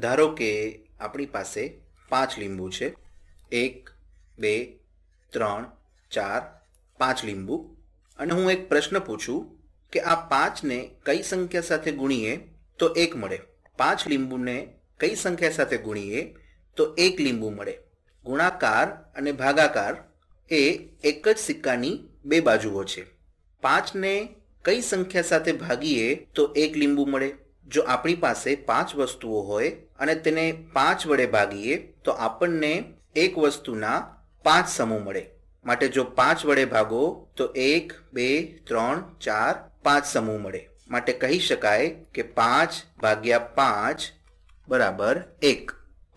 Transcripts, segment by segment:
ધારો કે આપણી પાસે પાંચ લીંબુ છે એક બે ત્રણ ચાર પાંચ લીંબુ અને હું એક પ્રશ્ન પૂછું કે આ પાંચને કઈ સંખ્યા સાથે ગુણીએ તો એક મળે પાંચ લીંબુને કઈ સંખ્યા સાથે ગુણીએ તો એક લીંબુ મળે ગુણાકાર અને ભાગાકાર એ એક જ સિક્કાની બે બાજુઓ છે પાંચને કઈ સંખ્યા સાથે ભાગીએ તો એક લીંબુ મળે જો આપણી પાસે પાંચ વસ્તુઓ હોય અને તેને પાંચ વડે ભાગીએ તો આપણને એક વસ્તુના પાંચ સમૂહ મળે માટે જો પાંચ વડે ભાગો તો એક બે ત્રણ ચાર પાંચ સમૂહ મળે માટે કહી શકાય કે પાંચ ભાગ્યા પાંચ બરાબર એક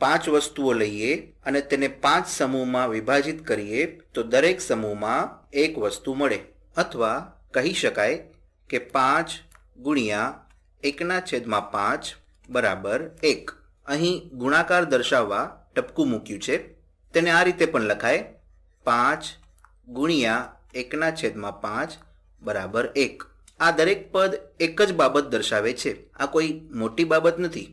પાંચ વસ્તુઓ લઈએ અને તેને પાંચ સમૂહમાં વિભાજિત કરીએ તો દરેક સમૂહમાં એક વસ્તુ મળે અથવા કહી શકાય કે પાંચ ગુણ્યા એકના છેદમાં પાંચ બરાબર એક અહીં ગુણાકાર દર્શાવવા ટપકું મૂક્યું છે તેને આ રીતે પણ લખાય પાંચ ગુણ્યા એકના છેદમાં પાંચ બરાબર એક આ દરેક પદ એક જ બાબત દર્શાવે છે આ કોઈ મોટી બાબત નથી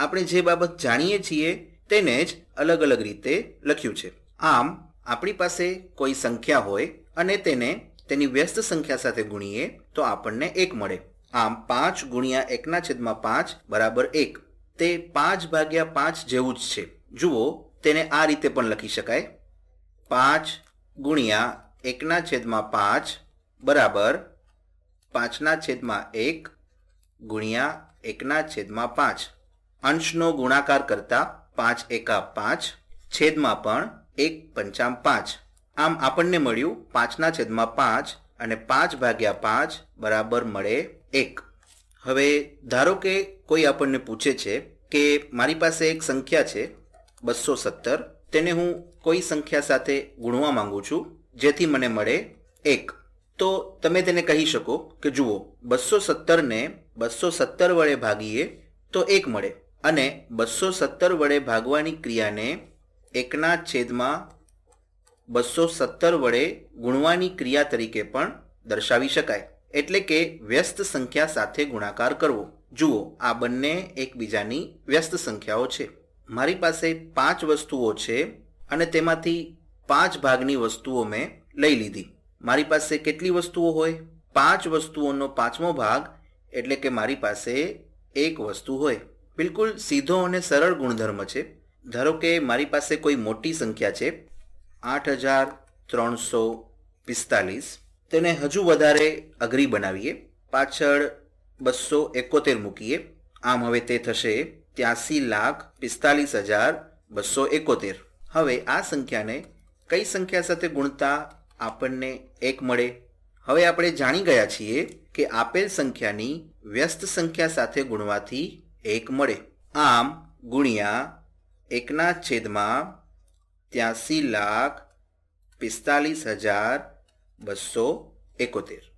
આપણે જે બાબત જાણીએ છીએ તેને જ અલગ અલગ રીતે લખ્યું છે આમ આપણી પાસે કોઈ સંખ્યા હોય અને તેને તેની વ્યસ્ત સંખ્યા સાથે ગુણીએ તો આપણને એક મળે આમ પાંચ ગુણ્યા એકના છેદમાં પાંચ બરાબર એક તે પાંચ ભાગ્યા પાંચ જેવું જ છે જુઓ તેને આ રીતે પણ લખી શકાય પાંચ ગુણ્યા એકના છેદમાં પાંચ બરાબર પાંચના છેદમાં એક ગુણ્યા એકના છેદમાં પાંચ અંશનો ગુણાકાર કરતા પાંચ એકા પાંચ છેદમાં પણ એક પંચામ પાંચ આમ આપણને મળ્યું પાંચના છેદમાં પાંચ અને પાંચ ભાગ્યા પાંચ બરાબર મળે એક હવે ધારો કે કોઈ આપણને પૂછે છે કે મારી પાસે એક સંખ્યા છે બસો સત્તર તેને હું કોઈ સંખ્યા સાથે ગુણવા માંગુ છું જેથી મને મળે એક તો તમે તેને કહી શકો કે જુઓ બસો સત્તરને બસો સત્તર વડે ભાગીએ તો એક મળે અને બસો સત્તર વડે ભાગવાની ક્રિયાને એકના છેદમાં બસો સત્તર વડે ગુણવાની ક્રિયા તરીકે પણ દર્શાવી શકાય એટલે કે વ્યસ્ત સંખ્યા સાથે ગુણાકાર કરવો જુઓ આ બંને એકબીજાની વ્યસ્ત સંખ્યાઓ છે મારી પાસે પાંચ વસ્તુઓ છે અને તેમાંથી પાંચ ભાગની વસ્તુઓ મેં લઈ લીધી મારી પાસે કેટલી વસ્તુઓ હોય પાંચ વસ્તુઓનો પાંચમો ભાગ એટલે કે મારી પાસે એક વસ્તુ હોય બિલકુલ સીધો અને સરળ ગુણધર્મ છે ધારો કે મારી પાસે કોઈ મોટી સંખ્યા છે આઠ હજાર ત્રણસો પિસ્તાલીસ તેને હજુ વધારે અઘરી બનાવીએ પાછળ બસો એકોતેર મૂકીએ આમ હવે તે થશે ત્યાસી લાખ પિસ્તાલીસ હજાર બસો એકોતેર હવે આ સંખ્યાને કઈ સંખ્યા સાથે ગુણતા આપણને એક મળે હવે આપણે જાણી ગયા છીએ કે આપેલ સંખ્યાની વ્યસ્ત સંખ્યા સાથે ગુણવાથી એક મળે આમ ગુણ્યા એકના છેદમાં ત્યાસી લાખ પિસ્તાલીસ હજાર બસો એકોતેર